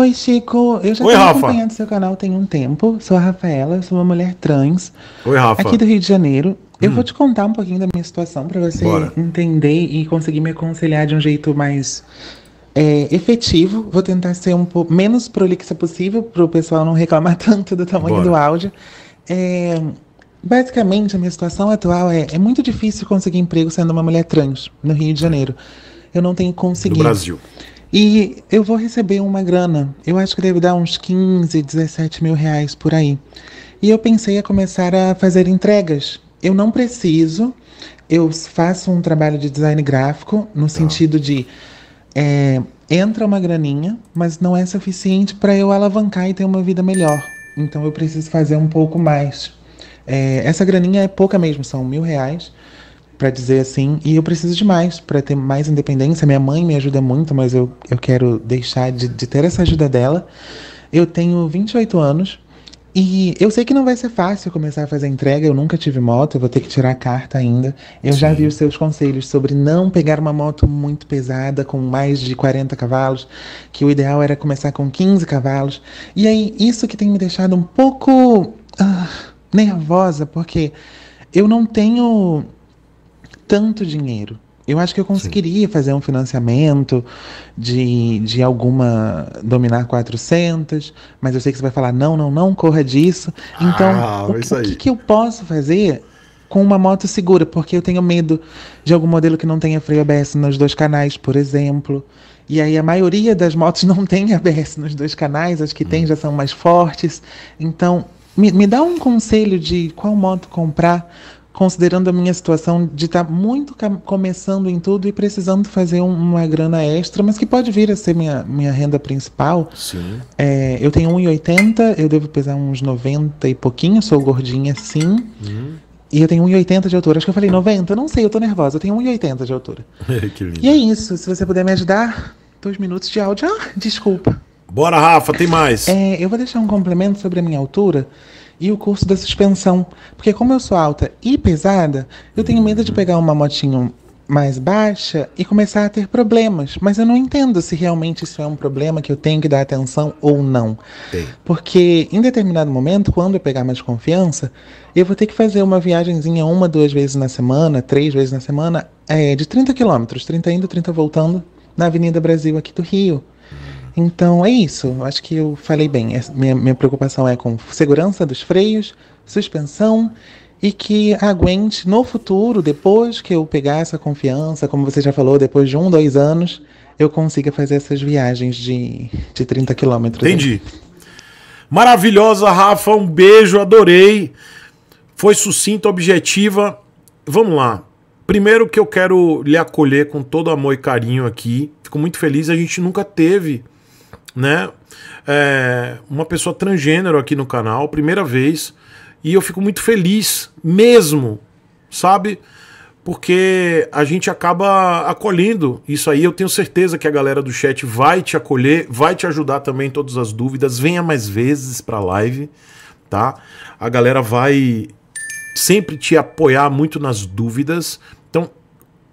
Oi, Chico. Eu já tenho acompanhando seu canal tem um tempo. Sou a Rafaela, sou uma mulher trans. Oi, Rafa. Aqui do Rio de Janeiro. Hum. Eu vou te contar um pouquinho da minha situação para você Bora. entender e conseguir me aconselhar de um jeito mais é, efetivo. Vou tentar ser um pouco menos prolixa possível para o pessoal não reclamar tanto do tamanho Bora. do áudio. É, basicamente, a minha situação atual é, é muito difícil conseguir emprego sendo uma mulher trans no Rio de Janeiro. Eu não tenho conseguido. No Brasil. E eu vou receber uma grana. Eu acho que deve dar uns 15, 17 mil reais por aí. E eu pensei a começar a fazer entregas. Eu não preciso. Eu faço um trabalho de design gráfico no tá. sentido de é, entra uma graninha, mas não é suficiente para eu alavancar e ter uma vida melhor. Então eu preciso fazer um pouco mais. É, essa graninha é pouca mesmo, são mil reais para dizer assim, e eu preciso de mais, para ter mais independência. Minha mãe me ajuda muito, mas eu, eu quero deixar de, de ter essa ajuda dela. Eu tenho 28 anos e eu sei que não vai ser fácil começar a fazer entrega, eu nunca tive moto, eu vou ter que tirar a carta ainda. Eu Sim. já vi os seus conselhos sobre não pegar uma moto muito pesada, com mais de 40 cavalos, que o ideal era começar com 15 cavalos. E aí, isso que tem me deixado um pouco ah, nervosa, porque eu não tenho tanto dinheiro. Eu acho que eu conseguiria Sim. fazer um financiamento de, de alguma. dominar 400, mas eu sei que você vai falar: não, não, não, corra disso. Então, ah, o, que, o que, que eu posso fazer com uma moto segura? Porque eu tenho medo de algum modelo que não tenha freio ABS nos dois canais, por exemplo. E aí a maioria das motos não tem ABS nos dois canais, as que hum. tem já são mais fortes. Então, me, me dá um conselho de qual moto comprar considerando a minha situação de estar tá muito começando em tudo e precisando fazer um, uma grana extra, mas que pode vir a ser minha, minha renda principal. Sim. É, eu tenho 1,80, eu devo pesar uns 90 e pouquinho, sou gordinha sim. Hum. E eu tenho 1,80 de altura. Acho que eu falei 90, não sei, eu tô nervosa. Eu tenho 1,80 de altura. que lindo. E é isso. Se você puder me ajudar, dois minutos de áudio. Ah, desculpa. Bora, Rafa, tem mais. É, eu vou deixar um complemento sobre a minha altura e o curso da suspensão. Porque como eu sou alta e pesada, eu tenho medo de pegar uma motinho mais baixa e começar a ter problemas. Mas eu não entendo se realmente isso é um problema que eu tenho que dar atenção ou não. Porque em determinado momento, quando eu pegar mais confiança, eu vou ter que fazer uma viagemzinha uma, duas vezes na semana, três vezes na semana, é, de 30 quilômetros, 30 indo, 30 voltando, na Avenida Brasil aqui do Rio. Então é isso, acho que eu falei bem. É, minha, minha preocupação é com segurança dos freios, suspensão e que aguente no futuro, depois que eu pegar essa confiança, como você já falou, depois de um, dois anos, eu consiga fazer essas viagens de, de 30 quilômetros. Entendi. Maravilhosa, Rafa, um beijo, adorei. Foi sucinta, objetiva. Vamos lá. Primeiro que eu quero lhe acolher com todo amor e carinho aqui. Fico muito feliz, a gente nunca teve né? É, uma pessoa transgênero aqui no canal, primeira vez, e eu fico muito feliz mesmo, sabe? Porque a gente acaba acolhendo isso aí. Eu tenho certeza que a galera do chat vai te acolher, vai te ajudar também em todas as dúvidas. Venha mais vezes para a live, tá? A galera vai sempre te apoiar muito nas dúvidas. Então,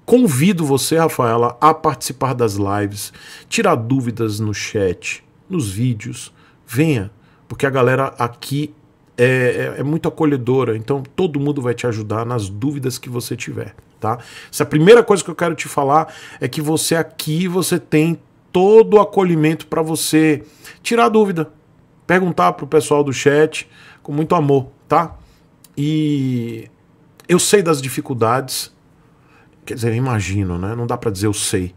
Convido você, Rafaela, a participar das lives, tirar dúvidas no chat, nos vídeos. Venha, porque a galera aqui é, é, é, muito acolhedora, então todo mundo vai te ajudar nas dúvidas que você tiver, tá? Essa é a primeira coisa que eu quero te falar é que você aqui você tem todo o acolhimento para você tirar dúvida, perguntar pro pessoal do chat com muito amor, tá? E eu sei das dificuldades, Quer dizer, eu imagino, né? Não dá para dizer eu sei.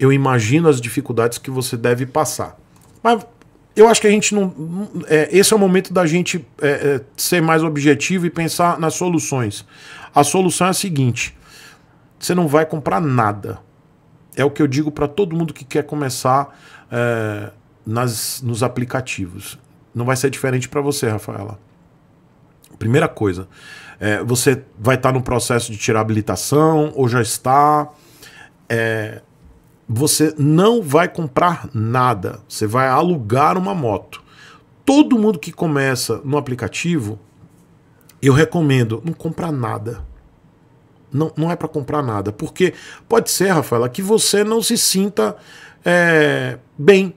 Eu imagino as dificuldades que você deve passar. Mas eu acho que a gente não. É, esse é o momento da gente é, é ser mais objetivo e pensar nas soluções. A solução é a seguinte: você não vai comprar nada. É o que eu digo para todo mundo que quer começar é, nas, nos aplicativos. Não vai ser diferente para você, Rafaela. Primeira coisa, é, você vai estar tá no processo de tirar habilitação ou já está. É, você não vai comprar nada, você vai alugar uma moto. Todo mundo que começa no aplicativo, eu recomendo não comprar nada. Não, não é para comprar nada, porque pode ser, Rafaela, que você não se sinta é, bem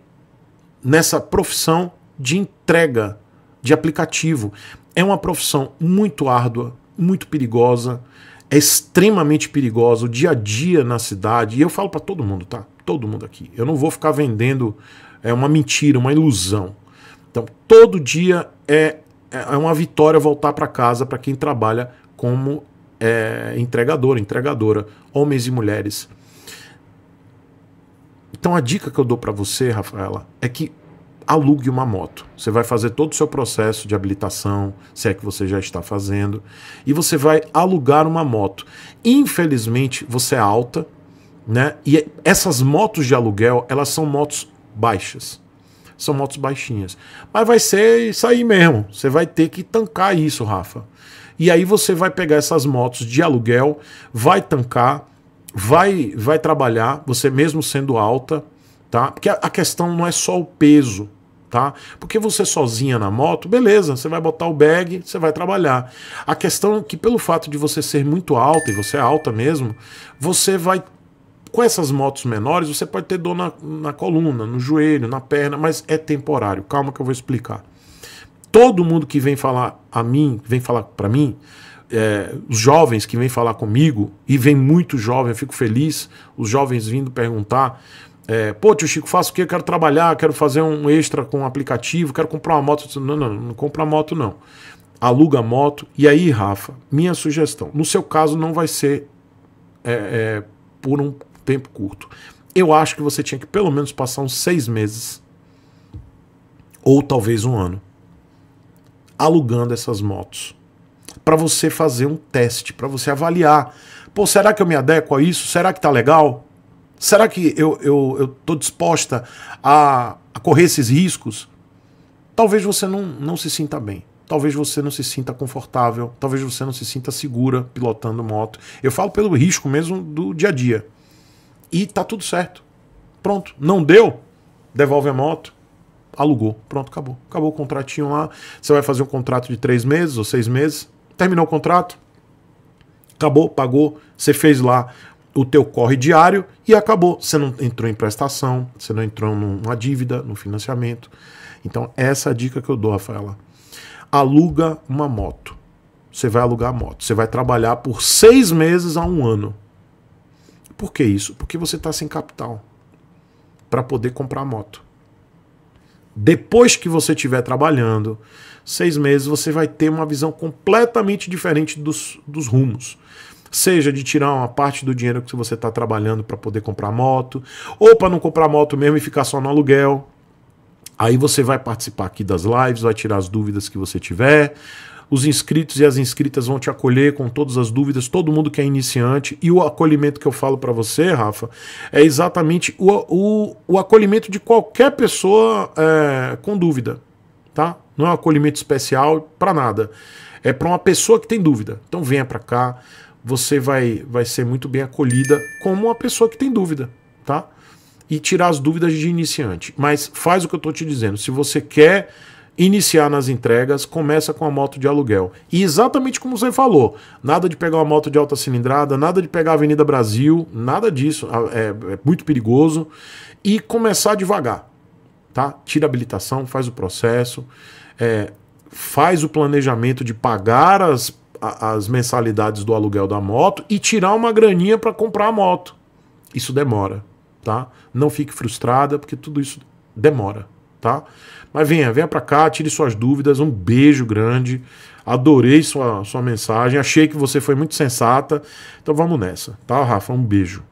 nessa profissão de entrega de aplicativo. É uma profissão muito árdua, muito perigosa, é extremamente perigosa o dia a dia na cidade. E eu falo para todo mundo, tá? Todo mundo aqui. Eu não vou ficar vendendo é uma mentira, uma ilusão. Então, todo dia é, é uma vitória voltar para casa para quem trabalha como é, entregador, entregadora, homens e mulheres. Então, a dica que eu dou para você, Rafaela, é que alugue uma moto. Você vai fazer todo o seu processo de habilitação, se é que você já está fazendo, e você vai alugar uma moto. Infelizmente, você é alta, né? E essas motos de aluguel, elas são motos baixas. São motos baixinhas. Mas vai ser isso aí mesmo. Você vai ter que tancar isso, Rafa. E aí você vai pegar essas motos de aluguel, vai tancar, vai vai trabalhar, você mesmo sendo alta, tá? Porque a questão não é só o peso, tá? Porque você sozinha na moto, beleza, você vai botar o bag, você vai trabalhar. A questão é que pelo fato de você ser muito alta e você é alta mesmo, você vai com essas motos menores, você pode ter dor na, na coluna, no joelho, na perna, mas é temporário. Calma que eu vou explicar. Todo mundo que vem falar a mim, vem falar para mim, é, os jovens que vêm falar comigo, e vem muito jovem, eu fico feliz, os jovens vindo perguntar, é, Pô, tio Chico, faço o quê? Eu quero trabalhar, quero fazer um extra com um aplicativo, quero comprar uma moto. Não, não, não, compra moto, não. Aluga moto. E aí, Rafa, minha sugestão. No seu caso, não vai ser é, é, por um tempo curto. Eu acho que você tinha que pelo menos passar uns seis meses, ou talvez um ano, alugando essas motos. Para você fazer um teste, para você avaliar. Pô, será que eu me adequo a isso? Será que tá legal? Será que eu estou eu, eu tô disposta a, a correr esses riscos? Talvez você não, não se sinta bem talvez você não se sinta confortável, talvez você não se sinta segura pilotando moto. Eu falo pelo risco mesmo do dia a dia. E tá tudo certo. Pronto, não deu, devolve a moto, alugou, pronto, acabou. Acabou o contratinho lá. Você vai fazer um contrato de três meses ou seis meses, terminou o contrato, acabou, pagou, você fez lá o teu corre diário e acabou. Você não entrou em prestação, você não entrou numa dívida, no financiamento. Então, essa é a dica que eu dou, Rafaela. Aluga uma moto. Você vai alugar a moto. Você vai trabalhar por seis meses a um ano. Por que isso? Porque você está sem capital para poder comprar a moto. Depois que você estiver trabalhando, seis meses, você vai ter uma visão completamente diferente dos, dos rumos seja de tirar uma parte do dinheiro que você está trabalhando para poder comprar moto, ou para não comprar moto mesmo e ficar só no aluguel. Aí você vai participar aqui das lives, vai tirar as dúvidas que você tiver. Os inscritos e as inscritas vão te acolher com todas as dúvidas, todo mundo que é iniciante. E o acolhimento que eu falo para você, Rafa, é exatamente o, o, o acolhimento de qualquer pessoa é, com dúvida, tá? Não é um acolhimento especial para nada. É para uma pessoa que tem dúvida. Então venha para cá, você vai, vai ser muito bem acolhida como uma pessoa que tem dúvida, tá? E tirar as dúvidas de iniciante. Mas faz o que eu estou te dizendo. Se você quer iniciar nas entregas, começa com a moto de aluguel. E exatamente como você falou, nada de pegar uma moto de alta cilindrada, nada de pegar a Avenida Brasil, nada disso, é, é muito perigoso. E começar devagar, tá? Tira a habilitação, faz o processo, é, faz o planejamento de pagar as as mensalidades do aluguel da moto e tirar uma graninha para comprar a moto. Isso demora, tá? Não fique frustrada, porque tudo isso demora, tá? Mas venha, venha para cá, tire suas dúvidas. Um beijo grande. Adorei sua, sua mensagem. Achei que você foi muito sensata. Então vamos nessa, tá, Rafa? Um beijo.